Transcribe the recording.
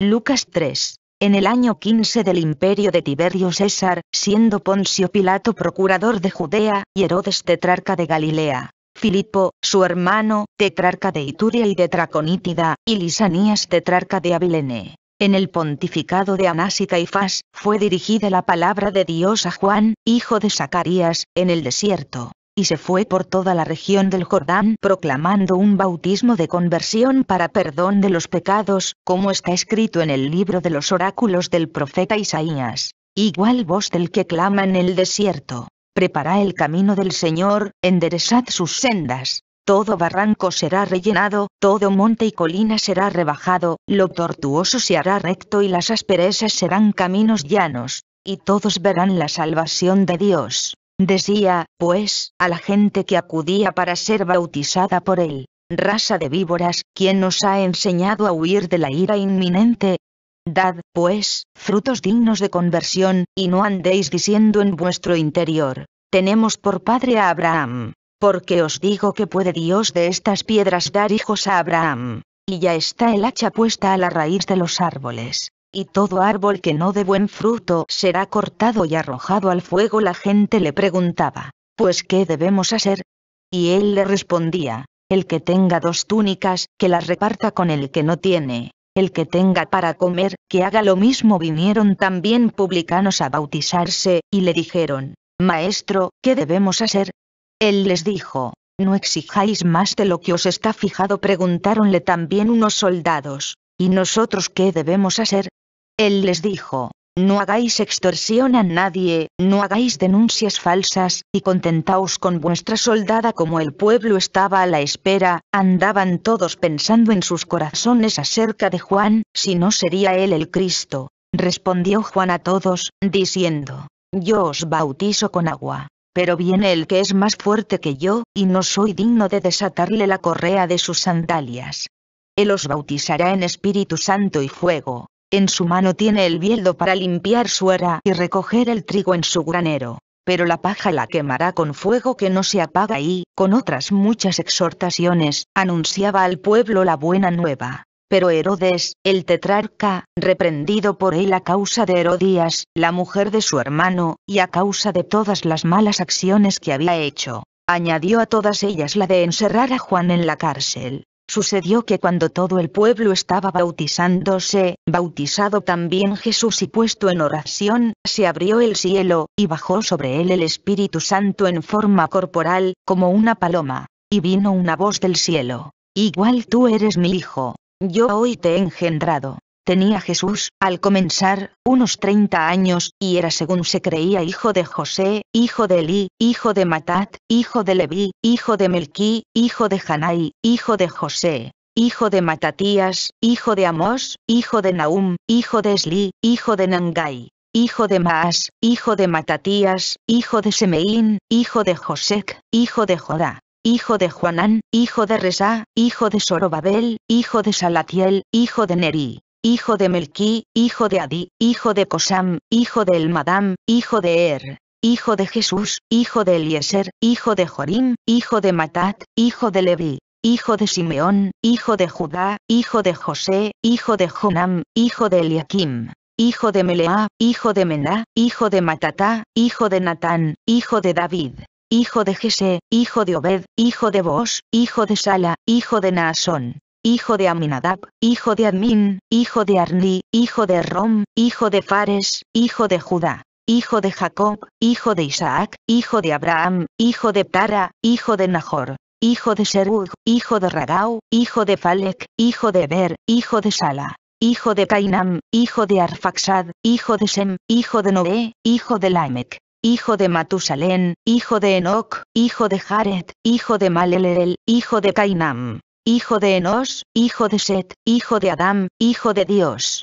Lucas 3. En el año 15 del imperio de Tiberio César, siendo Poncio Pilato procurador de Judea, y Herodes tetrarca de Galilea, Filipo, su hermano, tetrarca de Ituria y de Traconítida, y Lisanías tetrarca de Abilene. En el pontificado de Anás y Caifás, fue dirigida la palabra de Dios a Juan, hijo de Zacarías, en el desierto y se fue por toda la región del Jordán proclamando un bautismo de conversión para perdón de los pecados, como está escrito en el libro de los oráculos del profeta Isaías. Igual voz del que clama en el desierto. Prepara el camino del Señor, enderezad sus sendas. Todo barranco será rellenado, todo monte y colina será rebajado, lo tortuoso se hará recto y las asperezas serán caminos llanos, y todos verán la salvación de Dios. Decía, pues, a la gente que acudía para ser bautizada por él, raza de víboras, ¿quién nos ha enseñado a huir de la ira inminente? Dad, pues, frutos dignos de conversión, y no andéis diciendo en vuestro interior, tenemos por padre a Abraham, porque os digo que puede Dios de estas piedras dar hijos a Abraham, y ya está el hacha puesta a la raíz de los árboles y todo árbol que no dé buen fruto será cortado y arrojado al fuego. La gente le preguntaba, ¿pues qué debemos hacer? Y él le respondía, el que tenga dos túnicas, que las reparta con el que no tiene, el que tenga para comer, que haga lo mismo. Vinieron también publicanos a bautizarse, y le dijeron, Maestro, ¿qué debemos hacer? Él les dijo, No exijáis más de lo que os está fijado. Preguntáronle también unos soldados, ¿Y nosotros qué debemos hacer? Él les dijo, no hagáis extorsión a nadie, no hagáis denuncias falsas, y contentaos con vuestra soldada como el pueblo estaba a la espera, andaban todos pensando en sus corazones acerca de Juan, si no sería él el Cristo. Respondió Juan a todos, diciendo, Yo os bautizo con agua, pero viene el que es más fuerte que yo, y no soy digno de desatarle la correa de sus sandalias. Él os bautizará en Espíritu Santo y fuego. En su mano tiene el bieldo para limpiar su era y recoger el trigo en su granero, pero la paja la quemará con fuego que no se apaga y, con otras muchas exhortaciones, anunciaba al pueblo la buena nueva. Pero Herodes, el tetrarca, reprendido por él a causa de Herodías, la mujer de su hermano, y a causa de todas las malas acciones que había hecho, añadió a todas ellas la de encerrar a Juan en la cárcel. Sucedió que cuando todo el pueblo estaba bautizándose, bautizado también Jesús y puesto en oración, se abrió el cielo, y bajó sobre él el Espíritu Santo en forma corporal, como una paloma. Y vino una voz del cielo. Igual tú eres mi hijo. Yo hoy te he engendrado. Tenía Jesús, al comenzar, unos 30 años, y era según se creía hijo de José, hijo de Eli, hijo de Matat, hijo de Leví, hijo de Melquí, hijo de Hanai, hijo de José, hijo de Matatías, hijo de Amós, hijo de Naum, hijo de Esli, hijo de Nangai, hijo de Maas, hijo de Matatías, hijo de Semeín, hijo de Josec, hijo de Jodá, hijo de Juanán, hijo de Resá, hijo de Sorobabel, hijo de Salatiel, hijo de Neri, hijo de Melquí, hijo de Adi, hijo de Cosam, hijo de Elmadam, hijo de Er, hijo de Jesús, hijo de Eliezer, hijo de Jorim, hijo de Matat, hijo de Levi. hijo de Simeón, hijo de Judá, hijo de José, hijo de Jonam, hijo de Eliakim, hijo de Meleá, hijo de Mená, hijo de Matatá, hijo de Natán, hijo de David, hijo de Jesse, hijo de Obed, hijo de Bos, hijo de Sala, hijo de Naasón, hijo de Aminadab, hijo de Admin, hijo de Arni, hijo de Rom, hijo de Fares, hijo de Judá, hijo de Jacob, hijo de Isaac, hijo de Abraham, hijo de Tara, hijo de Nahor, hijo de Serug, hijo de Ragau, hijo de Falek, hijo de Eber, hijo de Sala, hijo de Cainam, hijo de Arfaxad, hijo de Sem, hijo de Noé, hijo de laimec hijo de Matusalén, hijo de Enoch, hijo de Jared, hijo de Malelel, hijo de Cainam, hijo de Enos, hijo de Set, hijo de Adán, hijo de Dios.